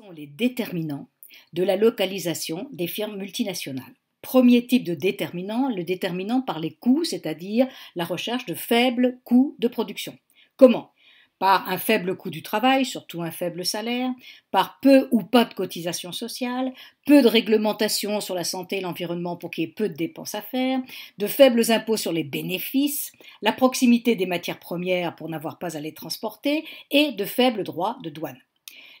sont les déterminants de la localisation des firmes multinationales Premier type de déterminant, le déterminant par les coûts, c'est-à-dire la recherche de faibles coûts de production. Comment par un faible coût du travail, surtout un faible salaire, par peu ou pas de cotisations sociales, peu de réglementation sur la santé et l'environnement pour qu'il y ait peu de dépenses à faire, de faibles impôts sur les bénéfices, la proximité des matières premières pour n'avoir pas à les transporter et de faibles droits de douane.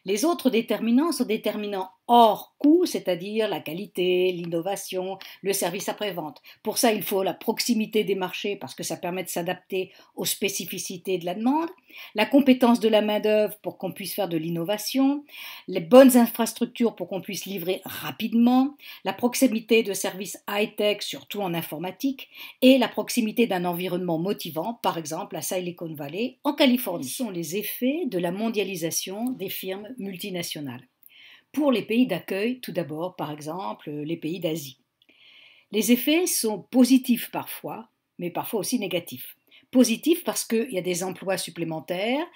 Les autres déterminants sont déterminants hors coût, c'est-à-dire la qualité, l'innovation, le service après-vente. Pour ça, il faut la proximité des marchés parce que ça permet de s'adapter aux spécificités de la demande, la compétence de la main-d'œuvre pour qu'on puisse faire de l'innovation, les bonnes infrastructures pour qu'on puisse livrer rapidement, la proximité de services high-tech, surtout en informatique, et la proximité d'un environnement motivant, par exemple à Silicon Valley, en Californie. Ce sont les effets de la mondialisation des firmes multinationales pour les pays d'accueil, tout d'abord par exemple euh, les pays d'Asie. Les effets sont positifs parfois, mais parfois aussi négatifs. Positifs parce qu'il y a des emplois supplémentaires,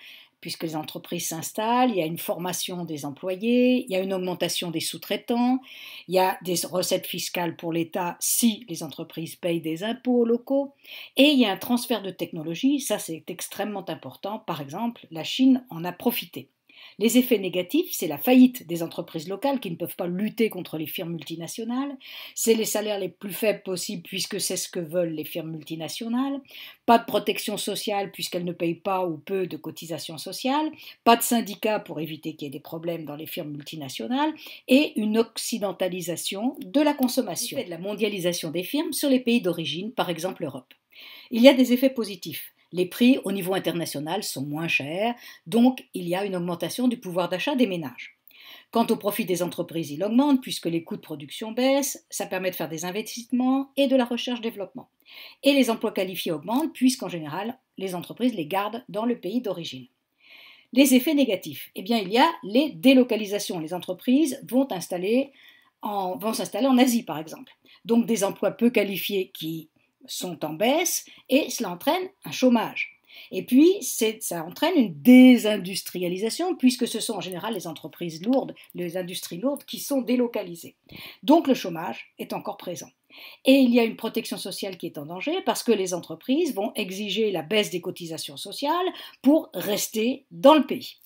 puisque les entreprises s'installent, il y a une formation des employés, il y a une augmentation des sous-traitants, il y a des recettes fiscales pour l'État si les entreprises payent des impôts locaux, et il y a un transfert de technologie, ça c'est extrêmement important, par exemple la Chine en a profité. Les effets négatifs, c'est la faillite des entreprises locales qui ne peuvent pas lutter contre les firmes multinationales, c'est les salaires les plus faibles possibles puisque c'est ce que veulent les firmes multinationales, pas de protection sociale puisqu'elles ne payent pas ou peu de cotisations sociales, pas de syndicats pour éviter qu'il y ait des problèmes dans les firmes multinationales et une occidentalisation de la consommation, de la mondialisation des firmes sur les pays d'origine, par exemple l'Europe. Il y a des effets positifs. Les prix au niveau international sont moins chers, donc il y a une augmentation du pouvoir d'achat des ménages. Quant au profit des entreprises, il augmente puisque les coûts de production baissent, ça permet de faire des investissements et de la recherche-développement. Et les emplois qualifiés augmentent puisqu'en général, les entreprises les gardent dans le pays d'origine. Les effets négatifs, eh bien il y a les délocalisations. Les entreprises vont s'installer en, en Asie par exemple. Donc des emplois peu qualifiés qui sont en baisse et cela entraîne un chômage. Et puis, ça entraîne une désindustrialisation, puisque ce sont en général les entreprises lourdes, les industries lourdes qui sont délocalisées. Donc le chômage est encore présent. Et il y a une protection sociale qui est en danger parce que les entreprises vont exiger la baisse des cotisations sociales pour rester dans le pays.